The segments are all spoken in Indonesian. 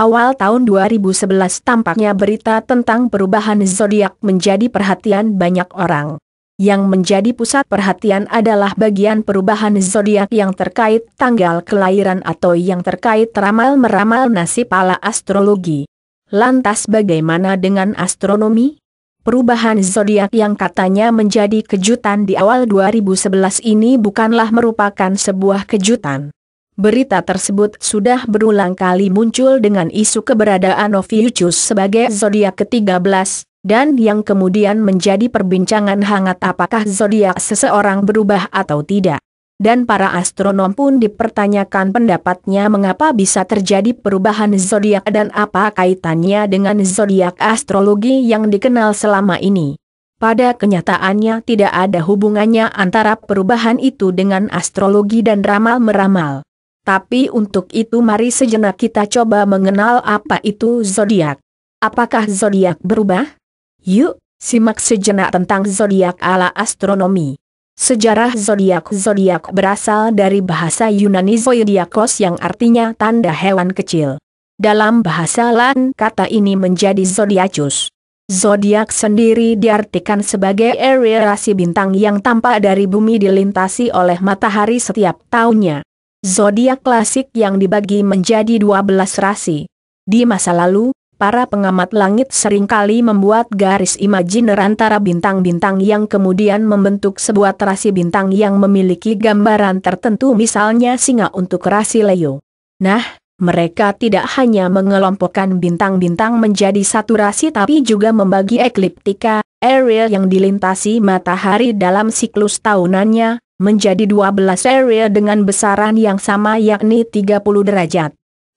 awal tahun 2011 tampaknya berita tentang perubahan zodiak menjadi perhatian banyak orang. Yang menjadi pusat perhatian adalah bagian perubahan zodiak yang terkait tanggal kelahiran atau yang terkait ramal-meramal nasib ala astrologi. Lantas bagaimana dengan astronomi? Perubahan zodiak yang katanya menjadi kejutan di awal 2011 ini bukanlah merupakan sebuah kejutan. Berita tersebut sudah berulang kali muncul dengan isu keberadaan Noviuchus sebagai zodiak ke-13, dan yang kemudian menjadi perbincangan hangat apakah zodiak seseorang berubah atau tidak. Dan para astronom pun dipertanyakan pendapatnya mengapa bisa terjadi perubahan zodiak dan apa kaitannya dengan zodiak astrologi yang dikenal selama ini. Pada kenyataannya tidak ada hubungannya antara perubahan itu dengan astrologi dan ramal-meramal. Tapi untuk itu mari sejenak kita coba mengenal apa itu zodiak. Apakah zodiak berubah? Yuk, simak sejenak tentang zodiak ala astronomi. Sejarah zodiak-zodiak berasal dari bahasa Yunani zodiakos yang artinya tanda hewan kecil. Dalam bahasa Latin, kata ini menjadi zodiacus. Zodiak sendiri diartikan sebagai area rasi bintang yang tampak dari bumi dilintasi oleh matahari setiap tahunnya zodiak klasik yang dibagi menjadi 12 rasi. Di masa lalu, para pengamat langit seringkali membuat garis imajiner antara bintang-bintang yang kemudian membentuk sebuah rasi bintang yang memiliki gambaran tertentu misalnya singa untuk rasi Leo. Nah, mereka tidak hanya mengelompokkan bintang-bintang menjadi satu rasi tapi juga membagi ekliptika, area yang dilintasi matahari dalam siklus tahunannya, menjadi 12 area dengan besaran yang sama yakni 30 derajat.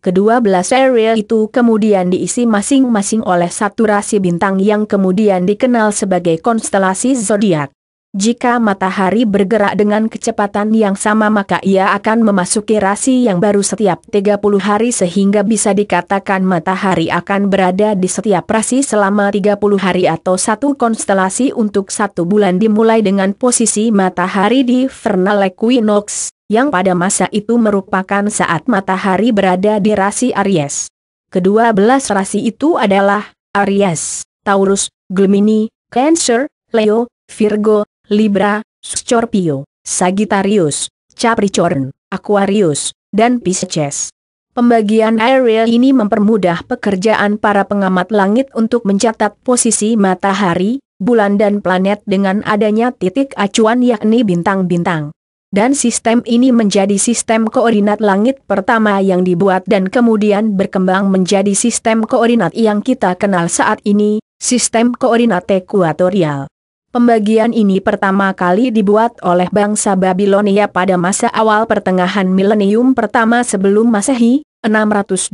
Kedua belas area itu kemudian diisi masing-masing oleh satu rasi bintang yang kemudian dikenal sebagai konstelasi zodiak. Jika matahari bergerak dengan kecepatan yang sama maka ia akan memasuki rasi yang baru setiap 30 hari sehingga bisa dikatakan matahari akan berada di setiap rasi selama 30 hari atau satu konstelasi untuk satu bulan dimulai dengan posisi matahari di vernal equinox, yang pada masa itu merupakan saat matahari berada di rasi Aries. Kedua belas rasi itu adalah Aries, Taurus, Gemini, Cancer, Leo, Virgo, Libra, Scorpio, Sagittarius, Capricorn, Aquarius, dan Pisces. Pembagian aerial ini mempermudah pekerjaan para pengamat langit untuk mencatat posisi matahari, bulan dan planet dengan adanya titik acuan yakni bintang-bintang. Dan sistem ini menjadi sistem koordinat langit pertama yang dibuat dan kemudian berkembang menjadi sistem koordinat yang kita kenal saat ini, sistem koordinat ekuatorial. Pembagian ini pertama kali dibuat oleh bangsa Babilonia pada masa awal pertengahan milenium pertama sebelum Masehi, 626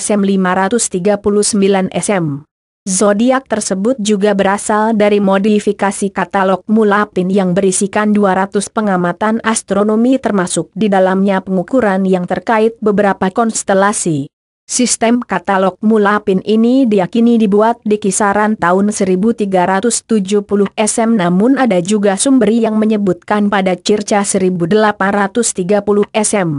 SM 539 SM. Zodiak tersebut juga berasal dari modifikasi katalog Mulapin yang berisikan 200 pengamatan astronomi termasuk di dalamnya pengukuran yang terkait beberapa konstelasi. Sistem katalog Mulapin ini diyakini dibuat di kisaran tahun 1370 SM namun ada juga sumber yang menyebutkan pada circa 1830 SM.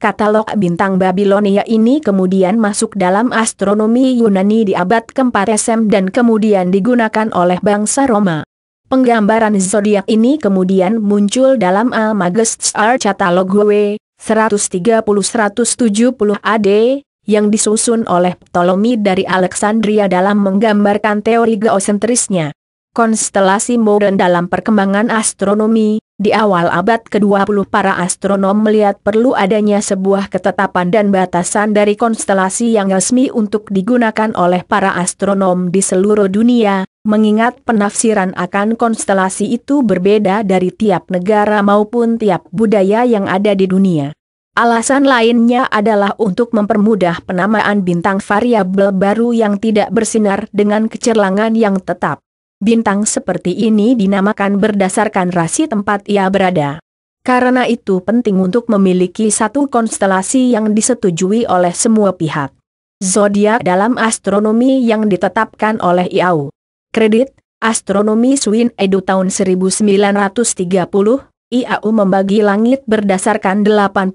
Katalog bintang Babilonia ini kemudian masuk dalam astronomi Yunani di abad keempat SM dan kemudian digunakan oleh bangsa Roma. Penggambaran zodiak ini kemudian muncul dalam Almagest Archatalogue 130-170 AD yang disusun oleh Ptolemy dari Alexandria dalam menggambarkan teori geosentrisnya. Konstelasi modern dalam perkembangan astronomi, di awal abad ke-20 para astronom melihat perlu adanya sebuah ketetapan dan batasan dari konstelasi yang resmi untuk digunakan oleh para astronom di seluruh dunia, mengingat penafsiran akan konstelasi itu berbeda dari tiap negara maupun tiap budaya yang ada di dunia. Alasan lainnya adalah untuk mempermudah penamaan bintang variabel baru yang tidak bersinar dengan kecerlangan yang tetap. Bintang seperti ini dinamakan berdasarkan rasi tempat ia berada. Karena itu penting untuk memiliki satu konstelasi yang disetujui oleh semua pihak. Zodiak dalam astronomi yang ditetapkan oleh IAU. Kredit, Astronomi Swin Edu tahun 1930, IAU membagi langit berdasarkan 88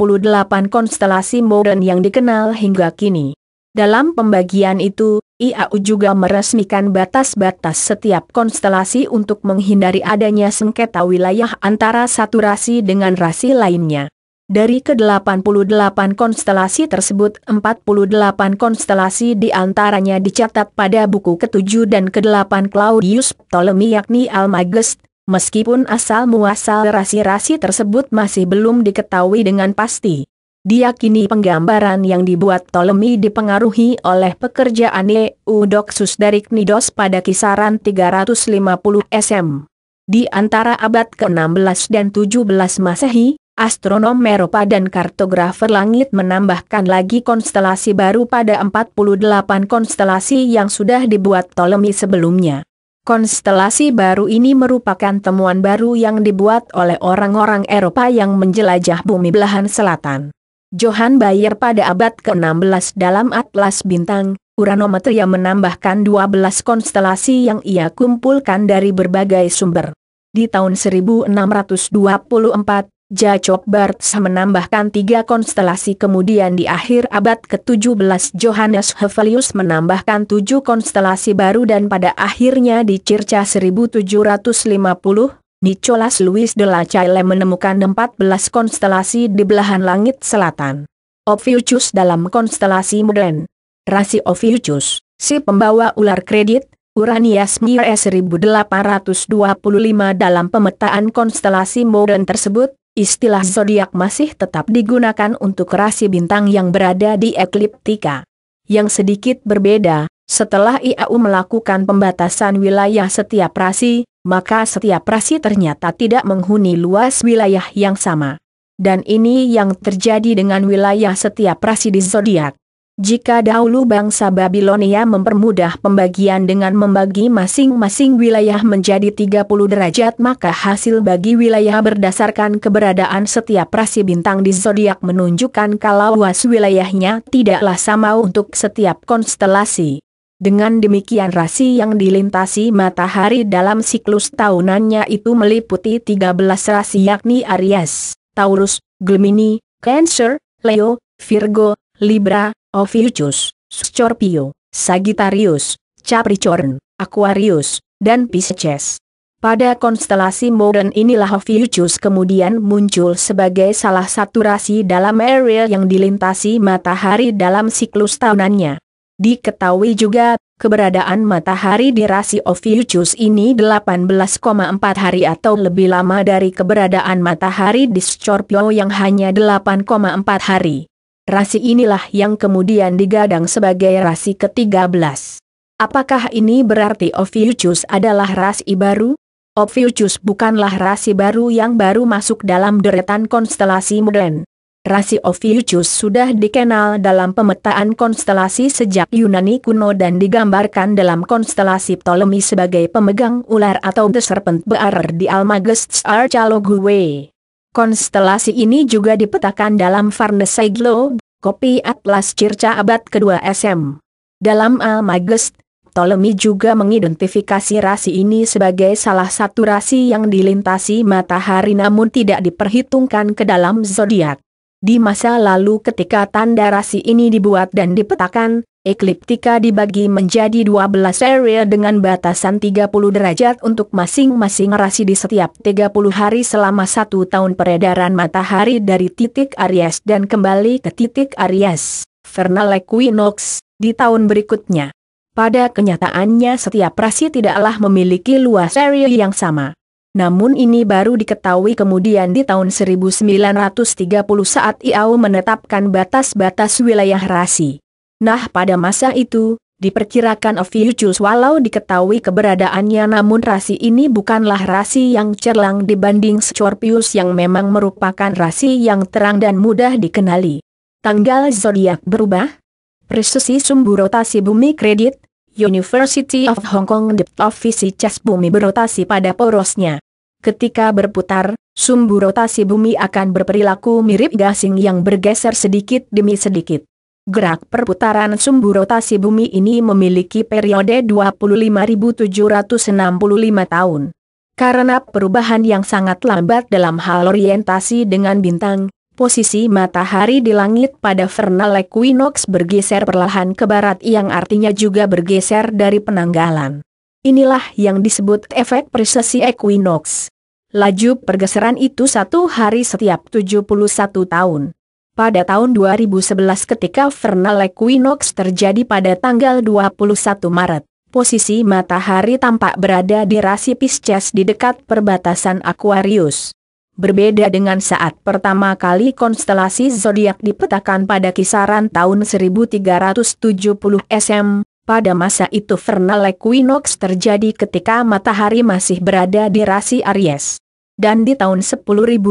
konstelasi modern yang dikenal hingga kini. Dalam pembagian itu, IAU juga meresmikan batas-batas setiap konstelasi untuk menghindari adanya sengketa wilayah antara satu rasi dengan rasi lainnya. Dari ke-88 konstelasi tersebut, 48 konstelasi diantaranya dicatat pada buku ke-7 dan ke-8 Claudius Ptolemy yakni Almagest, meskipun asal muasal rasi-rasi tersebut masih belum diketahui dengan pasti. diyakini penggambaran yang dibuat Ptolemy dipengaruhi oleh pekerjaan Eudoxus dari Knidos pada kisaran 350 SM. Di antara abad ke-16 dan 17 Masehi, astronom Eropa dan kartografer langit menambahkan lagi konstelasi baru pada 48 konstelasi yang sudah dibuat Ptolemy sebelumnya. Konstelasi baru ini merupakan temuan baru yang dibuat oleh orang-orang Eropa yang menjelajah bumi belahan selatan. Johan Bayer pada abad ke-16 dalam Atlas Bintang, Uranometria menambahkan 12 konstelasi yang ia kumpulkan dari berbagai sumber. Di tahun 1624, Jacob Barts menambahkan tiga konstelasi kemudian di akhir abad ke-17 Johannes Hevelius menambahkan tujuh konstelasi baru dan pada akhirnya di Circa 1750, Nicholas Louis de la Chaille menemukan 14 konstelasi di belahan langit selatan. Ophiuchus dalam konstelasi modern. Rasi Ophiuchus, si pembawa ular kredit, Uranias Mir 1825 dalam pemetaan konstelasi modern tersebut, Istilah zodiak masih tetap digunakan untuk rasi bintang yang berada di ekliptika. Yang sedikit berbeda, setelah IAU melakukan pembatasan wilayah setiap rasi, maka setiap rasi ternyata tidak menghuni luas wilayah yang sama. Dan ini yang terjadi dengan wilayah setiap rasi di zodiak. Jika dahulu bangsa Babilonia mempermudah pembagian dengan membagi masing-masing wilayah menjadi 30 derajat maka hasil bagi wilayah berdasarkan keberadaan setiap rasi bintang di zodiak menunjukkan kalau luas wilayahnya tidaklah sama untuk setiap konstelasi. Dengan demikian rasi yang dilintasi matahari dalam siklus tahunannya itu meliputi 13 rasi yakni Aries, Taurus, Gemini, Cancer, Leo, Virgo, Libra, Ophiuchus, Scorpio, Sagittarius, Capricorn, Aquarius, dan Pisces. Pada konstelasi modern inilah Ophiuchus kemudian muncul sebagai salah satu rasi dalam area yang dilintasi matahari dalam siklus tahunannya. Diketahui juga, keberadaan matahari di rasi Ophiuchus ini 18,4 hari atau lebih lama dari keberadaan matahari di Scorpio yang hanya 8,4 hari. Rasi inilah yang kemudian digadang sebagai rasi ke-13. Apakah ini berarti Ophiuchus adalah rasi baru? Ophiuchus bukanlah rasi baru yang baru masuk dalam deretan konstelasi modern. Rasi Ophiuchus sudah dikenal dalam pemetaan konstelasi sejak Yunani kuno dan digambarkan dalam konstelasi Ptolemy sebagai pemegang ular atau The Serpent Bearer di Almagest Archalogue. Konstelasi ini juga dipetakan dalam Farnesai Globe, kopi Atlas Circa abad kedua SM. Dalam Almagest, Ptolemy juga mengidentifikasi rasi ini sebagai salah satu rasi yang dilintasi matahari namun tidak diperhitungkan ke dalam zodiak. Di masa lalu ketika tanda rasi ini dibuat dan dipetakan, Ekliptika dibagi menjadi 12 area dengan batasan 30 derajat untuk masing-masing rasi di setiap 30 hari selama satu tahun peredaran matahari dari titik Aries dan kembali ke titik Aries, vernal equinox, di tahun berikutnya. Pada kenyataannya setiap rasi tidaklah memiliki luas area yang sama. Namun ini baru diketahui kemudian di tahun 1930 saat IAU menetapkan batas-batas wilayah rasi. Nah pada masa itu, diperkirakan Ophiuchus walau diketahui keberadaannya namun rasi ini bukanlah rasi yang cerlang dibanding Scorpius yang memang merupakan rasi yang terang dan mudah dikenali. Tanggal zodiak berubah? Presisi sumbu rotasi bumi kredit, University of Hong Kong Dept of Chess bumi berotasi pada porosnya. Ketika berputar, sumbu rotasi bumi akan berperilaku mirip gasing yang bergeser sedikit demi sedikit. Gerak perputaran sumbu rotasi bumi ini memiliki periode 25.765 tahun. Karena perubahan yang sangat lambat dalam hal orientasi dengan bintang, posisi matahari di langit pada vernal equinox bergeser perlahan ke barat yang artinya juga bergeser dari penanggalan. Inilah yang disebut efek presesi equinox. Laju pergeseran itu satu hari setiap 71 tahun. Pada tahun 2011 ketika vernal equinox terjadi pada tanggal 21 Maret, posisi matahari tampak berada di rasi Pisces di dekat perbatasan Aquarius. Berbeda dengan saat pertama kali konstelasi zodiak dipetakan pada kisaran tahun 1370 SM, pada masa itu vernal equinox terjadi ketika matahari masih berada di rasi Aries. Dan di tahun 10.000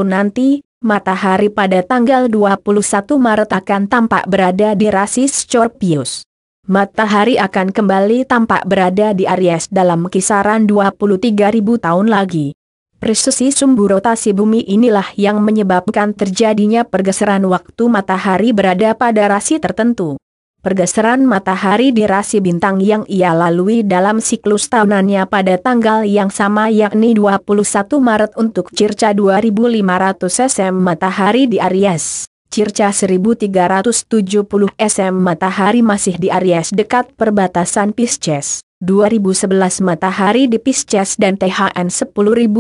nanti, matahari pada tanggal 21 Maret akan tampak berada di rasi Scorpius. Matahari akan kembali tampak berada di Aries dalam kisaran 23.000 tahun lagi. Presisi sumbu rotasi bumi inilah yang menyebabkan terjadinya pergeseran waktu matahari berada pada rasi tertentu pergeseran matahari di rasi bintang yang ia lalui dalam siklus tahunannya pada tanggal yang sama yakni 21 Maret untuk Circa 2500 SM matahari di Aries. Circa 1370 SM matahari masih di Aries dekat perbatasan Pisces. 2011 matahari di Pisces dan THN 10.000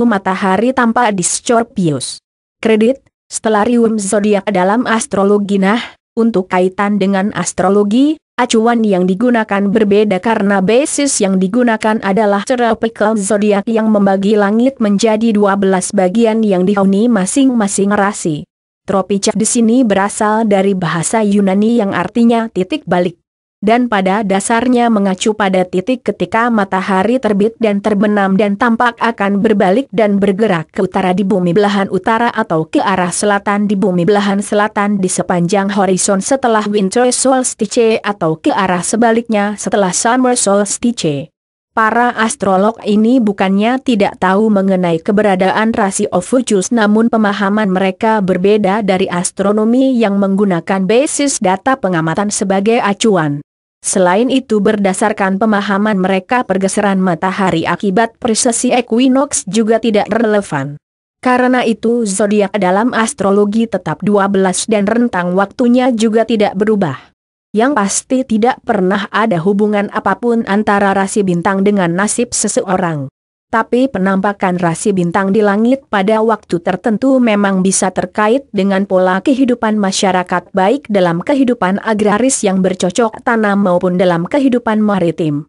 matahari tampak di Scorpius. Kredit, Stellarium Zodiac dalam astrologi nah, untuk kaitan dengan astrologi, acuan yang digunakan berbeda karena basis yang digunakan adalah tropical zodiak yang membagi langit menjadi 12 bagian yang dihuni masing-masing rasi. Tropical di sini berasal dari bahasa Yunani yang artinya titik balik dan pada dasarnya mengacu pada titik ketika matahari terbit dan terbenam dan tampak akan berbalik dan bergerak ke utara di bumi belahan utara atau ke arah selatan di bumi belahan selatan di sepanjang horizon setelah winter solstice atau ke arah sebaliknya setelah summer solstice. Para astrolog ini bukannya tidak tahu mengenai keberadaan rasi Ophiuchus namun pemahaman mereka berbeda dari astronomi yang menggunakan basis data pengamatan sebagai acuan. Selain itu berdasarkan pemahaman mereka pergeseran matahari akibat presesi equinox juga tidak relevan. Karena itu zodiak dalam astrologi tetap 12 dan rentang waktunya juga tidak berubah. Yang pasti tidak pernah ada hubungan apapun antara rasi bintang dengan nasib seseorang tapi penampakan rasi bintang di langit pada waktu tertentu memang bisa terkait dengan pola kehidupan masyarakat baik dalam kehidupan agraris yang bercocok tanam maupun dalam kehidupan maritim.